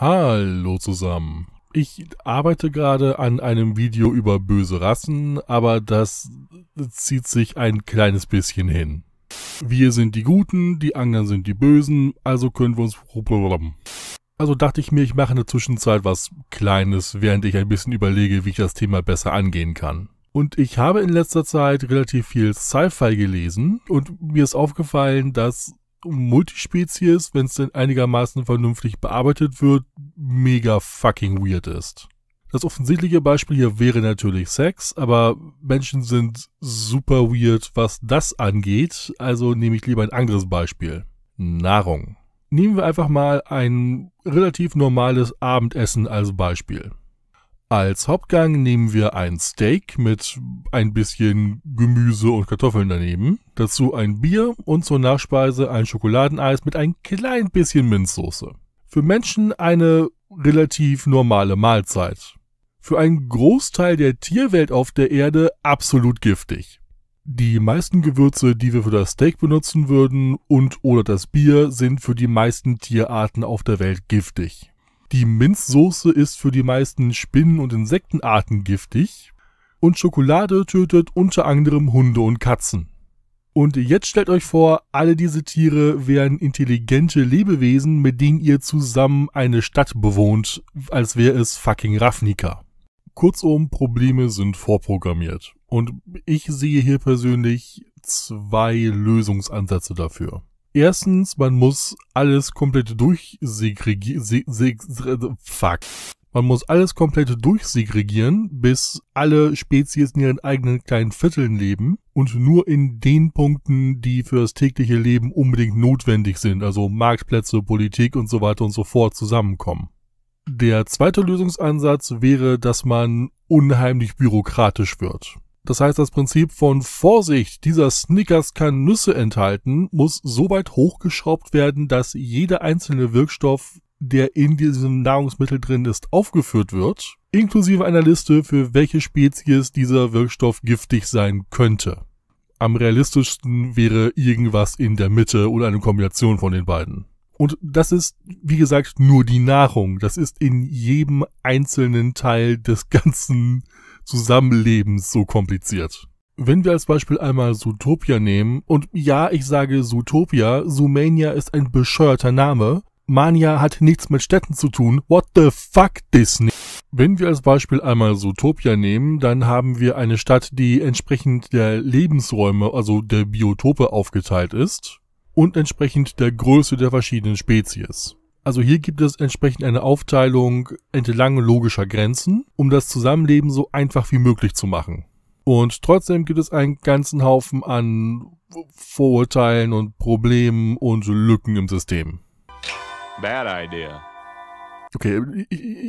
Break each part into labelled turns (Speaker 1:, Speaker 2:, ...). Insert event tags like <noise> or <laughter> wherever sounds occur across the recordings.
Speaker 1: Hallo zusammen. Ich arbeite gerade an einem Video über böse Rassen, aber das zieht sich ein kleines bisschen hin. Wir sind die Guten, die anderen sind die Bösen, also können wir uns... Also dachte ich mir, ich mache in der Zwischenzeit was Kleines, während ich ein bisschen überlege, wie ich das Thema besser angehen kann. Und ich habe in letzter Zeit relativ viel Sci-Fi gelesen und mir ist aufgefallen, dass Multispezies, wenn es denn einigermaßen vernünftig bearbeitet wird, mega fucking weird ist. Das offensichtliche Beispiel hier wäre natürlich Sex, aber Menschen sind super weird, was das angeht, also nehme ich lieber ein anderes Beispiel. Nahrung. Nehmen wir einfach mal ein relativ normales Abendessen als Beispiel. Als Hauptgang nehmen wir ein Steak mit ein bisschen Gemüse und Kartoffeln daneben, dazu ein Bier und zur Nachspeise ein Schokoladeneis mit ein klein bisschen Minzsoße. Für Menschen eine relativ normale Mahlzeit. Für einen Großteil der Tierwelt auf der Erde absolut giftig. Die meisten Gewürze, die wir für das Steak benutzen würden und oder das Bier, sind für die meisten Tierarten auf der Welt giftig. Die Minzsoße ist für die meisten Spinnen- und Insektenarten giftig. Und Schokolade tötet unter anderem Hunde und Katzen. Und jetzt stellt euch vor, alle diese Tiere wären intelligente Lebewesen, mit denen ihr zusammen eine Stadt bewohnt, als wäre es fucking Ravnica. Kurzum, Probleme sind vorprogrammiert. Und ich sehe hier persönlich zwei Lösungsansätze dafür. Erstens, man muss alles komplett durchsegregieren. fuck. Man muss alles komplett durchsegregieren, bis alle Spezies in ihren eigenen kleinen Vierteln leben und nur in den Punkten, die für das tägliche Leben unbedingt notwendig sind, also Marktplätze, Politik und so weiter und so fort zusammenkommen. Der zweite Lösungsansatz wäre, dass man unheimlich bürokratisch wird. Das heißt, das Prinzip von Vorsicht, dieser Snickers kann Nüsse enthalten, muss so weit hochgeschraubt werden, dass jeder einzelne Wirkstoff, der in diesem Nahrungsmittel drin ist, aufgeführt wird, inklusive einer Liste, für welche Spezies dieser Wirkstoff giftig sein könnte. Am realistischsten wäre irgendwas in der Mitte oder eine Kombination von den beiden. Und das ist, wie gesagt, nur die Nahrung. Das ist in jedem einzelnen Teil des <laughs> ganzen Zusammenleben so kompliziert. Wenn wir als Beispiel einmal Zootopia nehmen, und ja, ich sage Zootopia, Zoomania ist ein bescheuerter Name, Mania hat nichts mit Städten zu tun, what the fuck Disney? Wenn wir als Beispiel einmal Zootopia nehmen, dann haben wir eine Stadt, die entsprechend der Lebensräume, also der Biotope aufgeteilt ist und entsprechend der Größe der verschiedenen Spezies. Also hier gibt es entsprechend eine Aufteilung entlang logischer Grenzen, um das Zusammenleben so einfach wie möglich zu machen. Und trotzdem gibt es einen ganzen Haufen an Vorurteilen und Problemen und Lücken im System. Bad idea. Okay,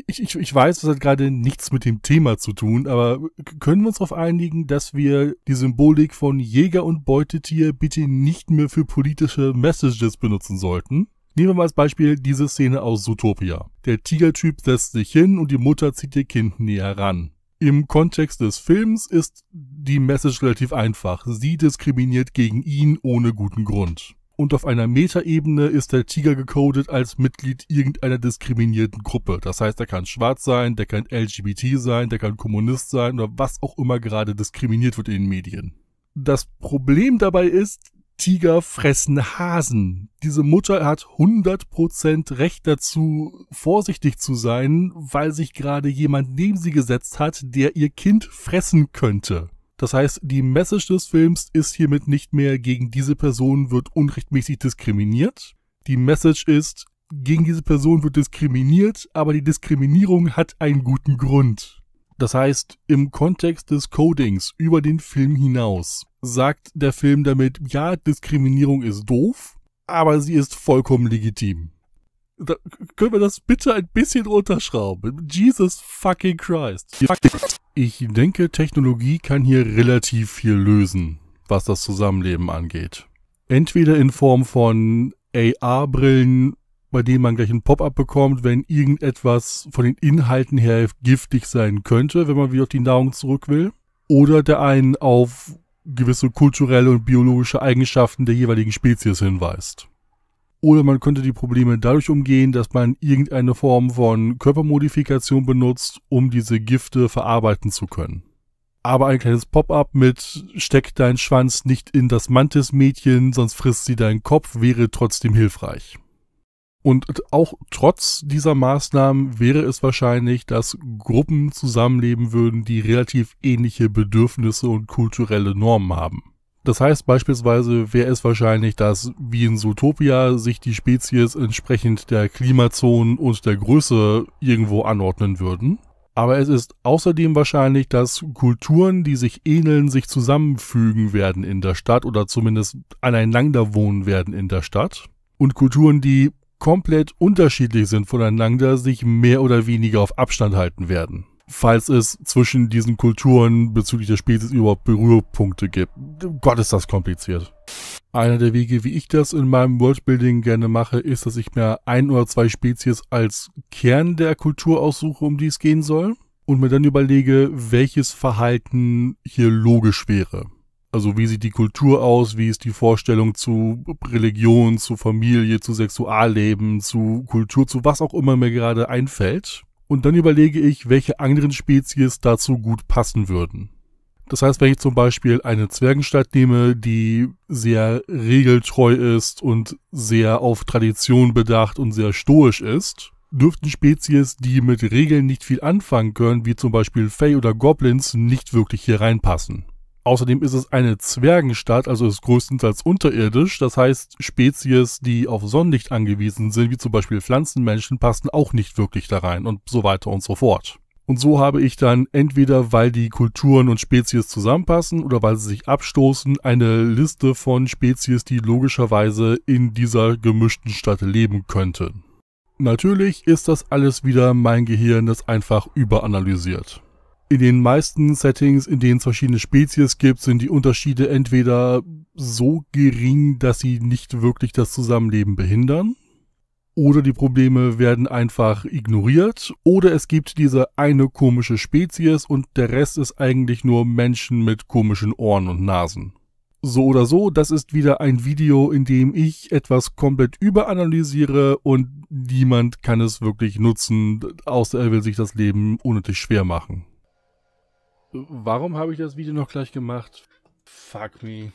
Speaker 1: ich, ich, ich weiß, das hat gerade nichts mit dem Thema zu tun, aber können wir uns darauf einigen, dass wir die Symbolik von Jäger und Beutetier bitte nicht mehr für politische Messages benutzen sollten? Nehmen wir mal als Beispiel diese Szene aus Zootopia. Der Tigertyp setzt sich hin und die Mutter zieht ihr Kind näher ran. Im Kontext des Films ist die Message relativ einfach. Sie diskriminiert gegen ihn ohne guten Grund. Und auf einer Metaebene ist der Tiger gecodet als Mitglied irgendeiner diskriminierten Gruppe. Das heißt, er kann schwarz sein, der kann LGBT sein, der kann Kommunist sein oder was auch immer gerade diskriminiert wird in den Medien. Das Problem dabei ist, Tiger fressen Hasen. Diese Mutter hat 100% Recht dazu, vorsichtig zu sein, weil sich gerade jemand neben sie gesetzt hat, der ihr Kind fressen könnte. Das heißt, die Message des Films ist hiermit nicht mehr gegen diese Person wird unrechtmäßig diskriminiert. Die Message ist, gegen diese Person wird diskriminiert, aber die Diskriminierung hat einen guten Grund. Das heißt, im Kontext des Codings über den Film hinaus sagt der Film damit, ja, Diskriminierung ist doof, aber sie ist vollkommen legitim. Da, können wir das bitte ein bisschen runterschrauben? Jesus fucking Christ. Ich denke, Technologie kann hier relativ viel lösen, was das Zusammenleben angeht. Entweder in Form von AR-Brillen bei denen man gleich ein Pop-up bekommt, wenn irgendetwas von den Inhalten her giftig sein könnte, wenn man wieder auf die Nahrung zurück will. Oder der einen auf gewisse kulturelle und biologische Eigenschaften der jeweiligen Spezies hinweist. Oder man könnte die Probleme dadurch umgehen, dass man irgendeine Form von Körpermodifikation benutzt, um diese Gifte verarbeiten zu können. Aber ein kleines Pop-up mit Steck deinen Schwanz nicht in das Mantis-Mädchen, sonst frisst sie deinen Kopf, wäre trotzdem hilfreich. Und auch trotz dieser Maßnahmen wäre es wahrscheinlich, dass Gruppen zusammenleben würden, die relativ ähnliche Bedürfnisse und kulturelle Normen haben. Das heißt beispielsweise wäre es wahrscheinlich, dass wie in Zootopia sich die Spezies entsprechend der Klimazonen und der Größe irgendwo anordnen würden. Aber es ist außerdem wahrscheinlich, dass Kulturen, die sich ähneln, sich zusammenfügen werden in der Stadt oder zumindest aneinander wohnen werden in der Stadt. Und Kulturen, die komplett unterschiedlich sind voneinander, sich mehr oder weniger auf Abstand halten werden. Falls es zwischen diesen Kulturen bezüglich der Spezies überhaupt Berührpunkte gibt. Gott ist das kompliziert. Einer der Wege, wie ich das in meinem Worldbuilding gerne mache, ist, dass ich mir ein oder zwei Spezies als Kern der Kultur aussuche, um die es gehen soll. Und mir dann überlege, welches Verhalten hier logisch wäre. Also wie sieht die Kultur aus, wie ist die Vorstellung zu Religion, zu Familie, zu Sexualleben, zu Kultur, zu was auch immer mir gerade einfällt. Und dann überlege ich, welche anderen Spezies dazu gut passen würden. Das heißt, wenn ich zum Beispiel eine Zwergenstadt nehme, die sehr regeltreu ist und sehr auf Tradition bedacht und sehr stoisch ist, dürften Spezies, die mit Regeln nicht viel anfangen können, wie zum Beispiel Fey oder Goblins, nicht wirklich hier reinpassen. Außerdem ist es eine Zwergenstadt, also ist größtenteils unterirdisch. Das heißt, Spezies, die auf Sonnenlicht angewiesen sind, wie zum Beispiel Pflanzenmenschen, passen auch nicht wirklich da rein und so weiter und so fort. Und so habe ich dann entweder, weil die Kulturen und Spezies zusammenpassen oder weil sie sich abstoßen, eine Liste von Spezies, die logischerweise in dieser gemischten Stadt leben könnten. Natürlich ist das alles wieder mein Gehirn, das einfach überanalysiert. In den meisten Settings, in denen es verschiedene Spezies gibt, sind die Unterschiede entweder so gering, dass sie nicht wirklich das Zusammenleben behindern, oder die Probleme werden einfach ignoriert, oder es gibt diese eine komische Spezies und der Rest ist eigentlich nur Menschen mit komischen Ohren und Nasen. So oder so, das ist wieder ein Video, in dem ich etwas komplett überanalysiere und niemand kann es wirklich nutzen, außer er will sich das Leben unnötig schwer machen. Warum habe ich das Video noch gleich gemacht? Fuck me.